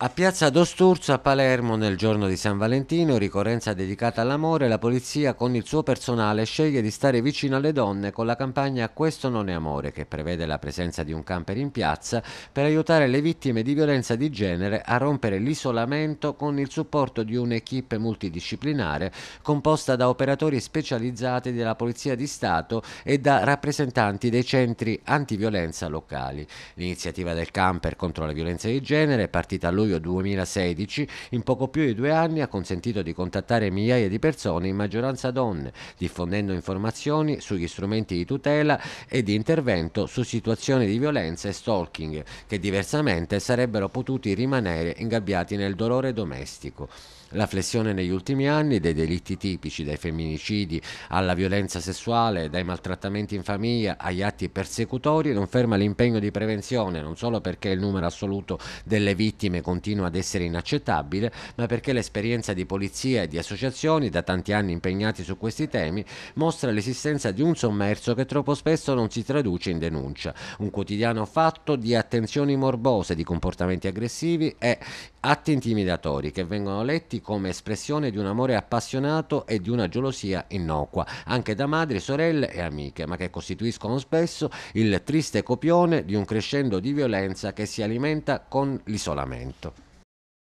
A Piazza d'Osturzo a Palermo, nel giorno di San Valentino, ricorrenza dedicata all'amore, la polizia con il suo personale sceglie di stare vicino alle donne con la campagna Questo non è amore, che prevede la presenza di un camper in piazza per aiutare le vittime di violenza di genere a rompere l'isolamento con il supporto di un'equipe multidisciplinare composta da operatori specializzati della Polizia di Stato e da rappresentanti dei centri antiviolenza locali. L'iniziativa del camper contro la violenza di genere è partita a luglio febbraio 2016, in poco più di due anni ha consentito di contattare migliaia di persone, in maggioranza donne, diffondendo informazioni sugli strumenti di tutela e di intervento su situazioni di violenza e stalking, che diversamente sarebbero potuti rimanere ingabbiati nel dolore domestico. La flessione negli ultimi anni dei delitti tipici, dai femminicidi alla violenza sessuale, dai maltrattamenti in famiglia agli atti persecutori, non ferma l'impegno di prevenzione, non solo perché il numero assoluto delle vittime con continua ad essere inaccettabile, ma perché l'esperienza di polizia e di associazioni da tanti anni impegnati su questi temi mostra l'esistenza di un sommerso che troppo spesso non si traduce in denuncia, un quotidiano fatto di attenzioni morbose, di comportamenti aggressivi e atti intimidatori che vengono letti come espressione di un amore appassionato e di una gelosia innocua, anche da madri, sorelle e amiche, ma che costituiscono spesso il triste copione di un crescendo di violenza che si alimenta con l'isolamento.